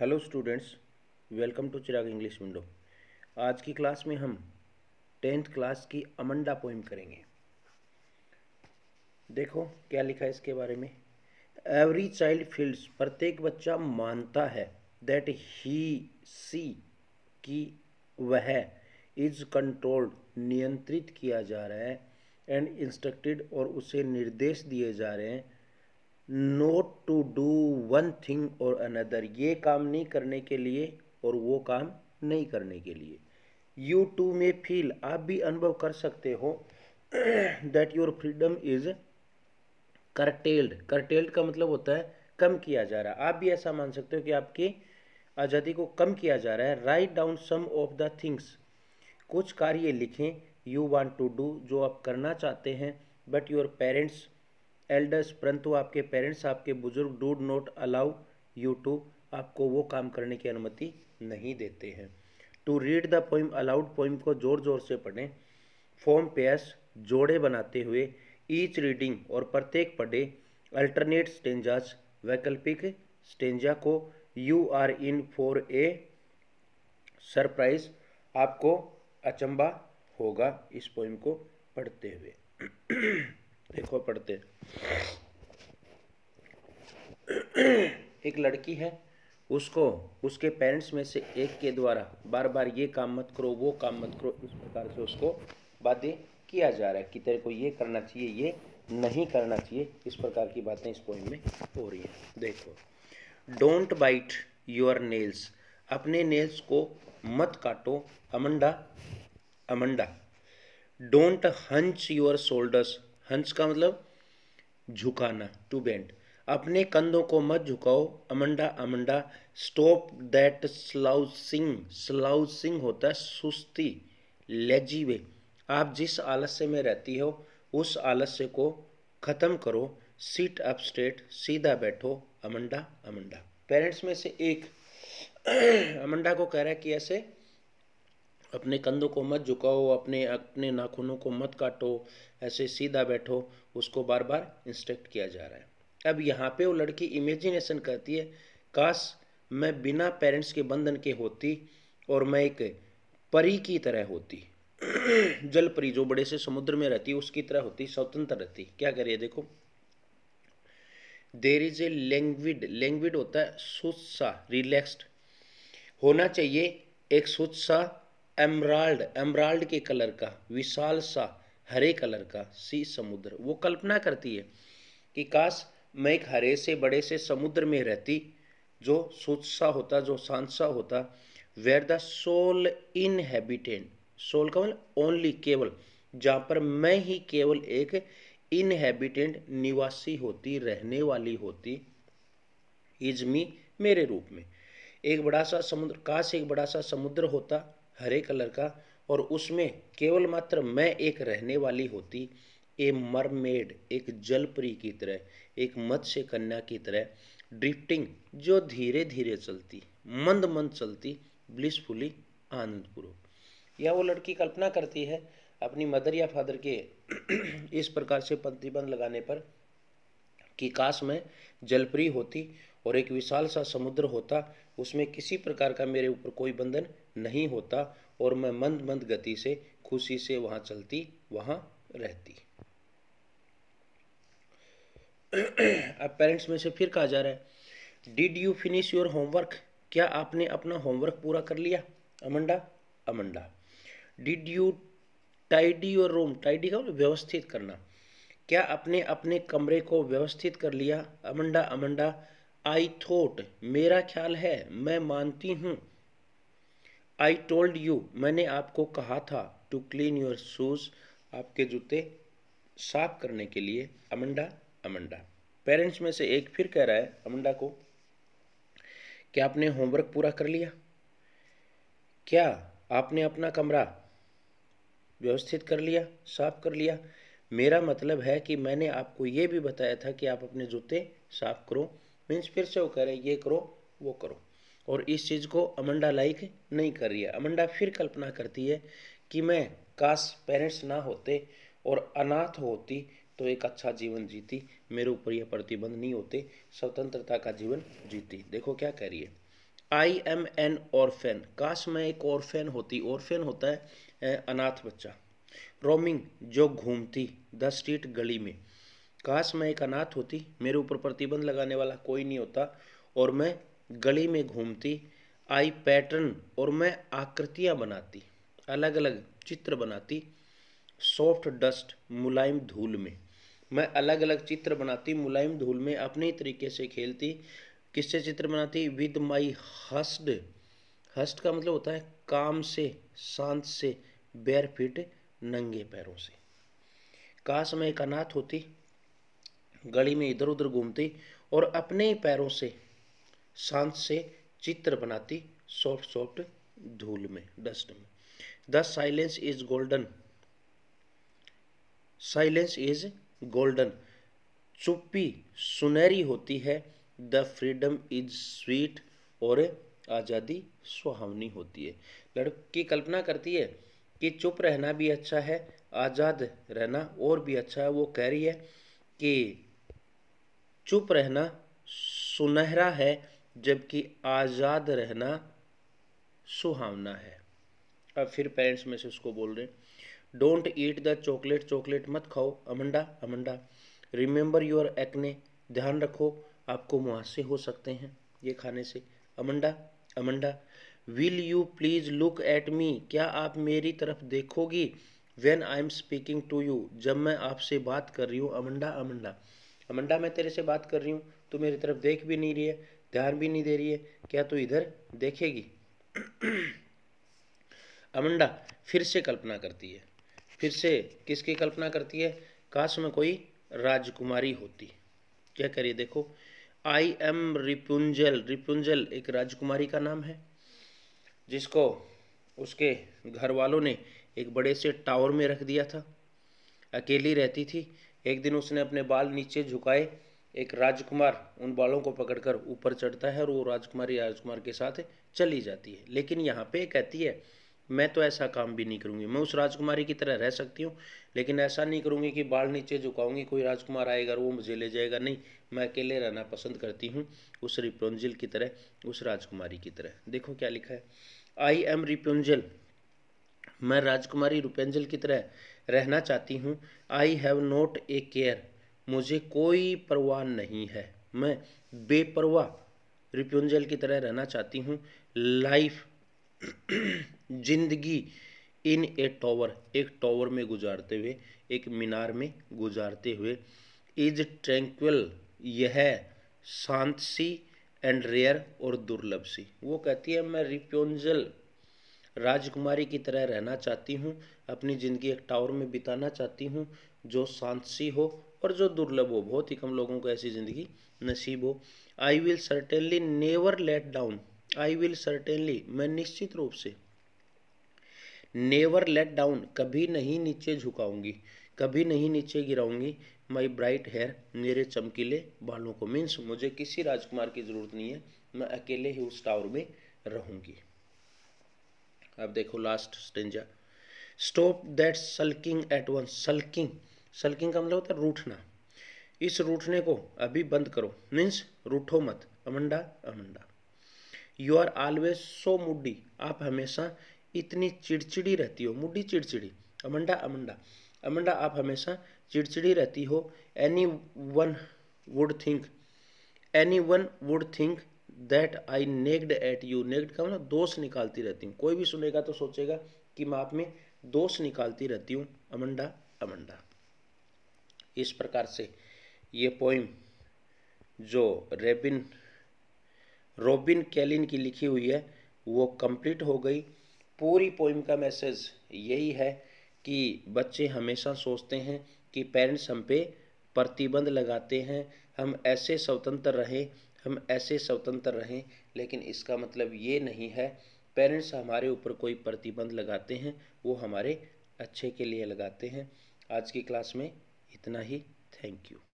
hello students welcome to Chirag English window आज की class में हम टेंथ क्लास की अमंडा पोइम करेंगे देखो क्या लिखा है इसके बारे में एवरी चाइल्ड फील्ड्स प्रत्येक बच्चा मानता है दैट ही सी की वह इज कंट्रोल्ड नियंत्रित किया जा रहा है एंड इंस्ट्रक्टेड और उसे निर्देश दिए जा रहे हैं note to do one thing और अनदर ये काम नहीं करने के लिए और वो काम नहीं करने के लिए यू टू में फील आप भी अनुभव कर सकते हो that your freedom is curtailed curtailed का मतलब होता है कम किया जा रहा है आप भी ऐसा मान सकते हो कि आपकी आज़ादी को कम किया जा रहा है write down some of the things कुछ कार्य लिखें यू वॉन्ट टू डू जो आप करना चाहते हैं बट योर पेरेंट्स एल्डर्स परंतु आपके पेरेंट्स आपके बुजुर्ग do not allow you to आपको वो काम करने की अनुमति नहीं देते हैं to read the poem aloud poem को जोर जोर से पढ़ें फॉर्म पेयर्स जोड़े बनाते हुए ईच रीडिंग और प्रत्येक पढ़े अल्टरनेट स्टेंजाज वैकल्पिक स्टेंजा को you are in for a surprise आपको अचंबा होगा इस पोइम को पढ़ते हुए देखो पढ़ते एक लड़की है उसको उसके पेरेंट्स में से एक के द्वारा बार बार ये काम मत करो वो काम मत करो इस प्रकार से उसको बाध्य किया जा रहा है कि तेरे को ये करना चाहिए ये नहीं करना चाहिए इस प्रकार की बातें इस पोइम में हो रही हैं देखो डोंट बाइट योर नेल्स अपने नेल्स को मत काटो Amanda Amanda don't hunch your shoulders hunch का मतलब झुकाना टू बेंड अपने कंधों को मत झुकाओ Amanda Amanda stop that slouching slouching होता है सुस्ती लेजी वे आप जिस आलस्य में रहती हो उस आलस्य को ख़त्म करो सीट अप स्ट्रेट सीधा बैठो अमंडा अमंडा पेरेंट्स में से एक अमंडा को कह रहा है कि ऐसे अपने कंधों को मत झुकाओ अपने अपने नाखूनों को मत काटो ऐसे सीधा बैठो उसको बार बार इंस्ट्रक्ट किया जा रहा है अब यहाँ पे वो लड़की इमेजिनेशन करती है काश मैं बिना पेरेंट्स के बंधन के होती और मैं एक परी की तरह होती जल परी जो बड़े से समुद्र में रहती उसकी तरह होती स्वतंत्र रहती क्या करिए देखो देर इज ए लैंग्विड लैंग्विड होता है सुस्त सा रिलैक्स्ड होना चाहिए एक सुस्त सा एमराल्ड एमराल्ड के कलर का विशाल सा हरे कलर का सी समुद्र वो कल्पना करती है कि काश मैं एक हरे से बड़े से समुद्र में रहती जो सोच सा होता जो शांत सा होता where the sole inhabitant sole का मतलब ओनली केवल जहाँ पर मैं ही केवल एक इनहेबिटेंट निवासी होती रहने वाली होती इज मी मेरे रूप में एक बड़ा सा समुद्र काश एक बड़ा सा समुद्र होता हरे कलर का और उसमें केवल मात्र मैं एक रहने वाली होती ए मरमेड एक जलपरी की तरह एक मत्स्य कन्या की तरह ड्रिफ्टिंग जो धीरे धीरे चलती मंद मंद चलती ब्लिसफुली आनंदपूर्वक यह वो लड़की कल्पना करती है अपनी मदर या फादर के इस प्रकार से प्रतिबंध लगाने पर कि काश मैं जलप्री होती और एक विशाल सा समुद्र होता उसमें किसी प्रकार का मेरे ऊपर कोई बंधन नहीं होता और मैं मंद मंद गति से खुशी से वहाँ चलती वहाँ रहती अब पेरेंट्स में से फिर कहा जा रहा है did you finish your homework क्या आपने अपना होमवर्क पूरा कर लिया Amanda Amanda did you tidy your room tidy का मतलब व्यवस्थित करना क्या आपने अपने कमरे को व्यवस्थित कर लिया अमंडा अमंडा आई थोट मेरा ख्याल है मैं मानती हूँ आई टोल्ड यू मैंने आपको कहा था टू क्लीन योर शूज़ आपके जूते साफ करने के लिए अमंडा अमंडा पेरेंट्स में से एक फिर कह रहा है अमंडा को क्या आपने होमवर्क पूरा कर लिया क्या आपने अपना कमरा व्यवस्थित कर लिया साफ कर लिया मेरा मतलब है कि मैंने आपको ये भी बताया था कि आप अपने जूते साफ करो मीन्स फिर से वो कह रहे ये करो वो करो और इस चीज़ को अमंडा लाइक नहीं कर रही है अमंडा फिर कल्पना करती है कि मैं काश पेरेंट्स ना होते और अनाथ होती तो एक अच्छा जीवन जीती मेरे ऊपर यह प्रतिबंध नहीं होते स्वतंत्रता का जीवन जीती देखो क्या कह रही है आई एम एन ऑरफेन काश मैं एक ऑरफेन होती ऑरफेन होता है अनाथ बच्चा रोमिंग जो घूमती द स्ट्रीट गली में काश मैं एक अनाथ होती मेरे ऊपर प्रतिबंध लगाने वाला कोई नहीं होता और मैं गली में घूमती आई पैटर्न और मैं आकृतियाँ बनाती अलग अलग चित्र बनाती सॉफ्ट डस्ट मुलायम धूल में मैं अलग अलग चित्र बनाती मुलायम धूल में अपने तरीके से खेलती किससे चित्र बनाती विद माई हस्ड हस्ट का मतलब होता है काम से शांत से बैर फिट नंगे पैरों से काश मैं एक अनाथ होती गली में इधर उधर घूमती और अपने ही पैरों से सांस से चित्र बनाती सॉफ्ट सॉफ्ट धूल में डस्ट में the silence is golden silence is golden चुप्पी सुनहरी होती है द फ्रीडम इज स्वीट और आज़ादी सुहावनी होती है लड़की कल्पना करती है कि चुप रहना भी अच्छा है आज़ाद रहना और भी अच्छा है वो कह रही है कि चुप रहना सुनहरा है जबकि आज़ाद रहना सुहावना है अब फिर पेरेंट्स में से उसको बोल रहे हैं don't eat the chocolate chocolate मत खाओ Amanda Amanda remember your acne ध्यान रखो आपको मुहासे हो सकते हैं ये खाने से Amanda Amanda will you please look at me क्या आप मेरी तरफ देखोगी when I am speaking to you जब मैं आपसे बात कर रही हूँ अमंडा अमंडा अमंडा मैं तेरे से बात कर रही हूँ तू मेरी तरफ देख भी नहीं रही है ध्यान भी नहीं दे रही है क्या तू इधर देखेगी अमंडा फिर से कल्पना करती है फिर से किसकी कल्पना करती है काश में कोई राजकुमारी होती क्या करिए देखो आई एम रिपुंजल रिपुंजल एक राजकुमारी का नाम है जिसको उसके घर वालों ने एक बड़े से टावर में रख दिया था अकेली रहती थी एक दिन उसने अपने बाल नीचे झुकाए एक राजकुमार उन बालों को पकड़कर ऊपर चढ़ता है और वो राजकुमारी राजकुमार के साथ चली जाती है लेकिन यहाँ पे कहती है मैं तो ऐसा काम भी नहीं करूँगी मैं उस राजकुमारी की तरह रह सकती हूँ लेकिन ऐसा नहीं करूँगी कि बाल नीचे झुकाऊँगी कोई राजकुमार आएगा वो मुझे ले जाएगा नहीं मैं अकेले रहना पसंद करती हूँ उस रिपुंजल की तरह उस राजकुमारी की तरह देखो क्या लिखा है आई एम रिपुंजल मैं राजकुमारी रुपेंजल की तरह रहना चाहती हूँ I have not a care मुझे कोई परवाह नहीं है मैं बेपरवाह रिपुंजल की तरह रहना चाहती हूँ लाइफ जिंदगी इन ए टॉवर एक टॉवर में गुजारते हुए एक मीनार में गुजारते हुए इज ट्रैंक्वल यह शांत सी एंड रेयर और दुर्लभ सी वो कहती है मैं रिप्योंजल राजकुमारी की तरह रहना चाहती हूँ अपनी ज़िंदगी एक टावर में बिताना चाहती हूँ जो शांत सी हो और जो दुर्लभ हो बहुत ही कम लोगों को ऐसी ज़िंदगी नसीब हो I will certainly never let down I will certainly मैं निश्चित रूप से नेवर लेट डाउन कभी नहीं नीचे झुकाऊंगी कभी नहीं नीचे गिराऊंगी माई ब्राइट हेयर मेरे चमकीले बालों को मीन्स मुझे किसी राजकुमार की ज़रूरत नहीं है मैं अकेले ही उस टावर में रहूंगी अब देखो last stanza stop that sulking at once sulking sulking का मतलब होता है रूठना इस रूठने को अभी बंद करो मीन्स रूठो मत Amanda Amanda you are always so moody आप हमेशा इतनी चिड़चिड़ी रहती हो मुडी चिड़चिड़ी अमंडा अमंडा अमंडा आप हमेशा चिड़चिड़ी रहती हो anyone would think anyone would think that I nagged at you nagged का मतलब दोष निकालती रहती हूँ कोई भी सुनेगा तो सोचेगा कि मैं आप में दोष निकालती रहती हूँ अमंडा अमंडा इस प्रकार से ये पोइम जो रेबिन रोबिन कैलिन की लिखी हुई है वो कंप्लीट हो गई पूरी पोइम का मैसेज यही है कि बच्चे हमेशा सोचते हैं कि पेरेंट्स हम पे प्रतिबंध लगाते हैं हम ऐसे स्वतंत्र रहें हम ऐसे स्वतंत्र रहें लेकिन इसका मतलब ये नहीं है पेरेंट्स हमारे ऊपर कोई प्रतिबंध लगाते हैं वो हमारे अच्छे के लिए लगाते हैं आज की क्लास में इतना ही थैंक यू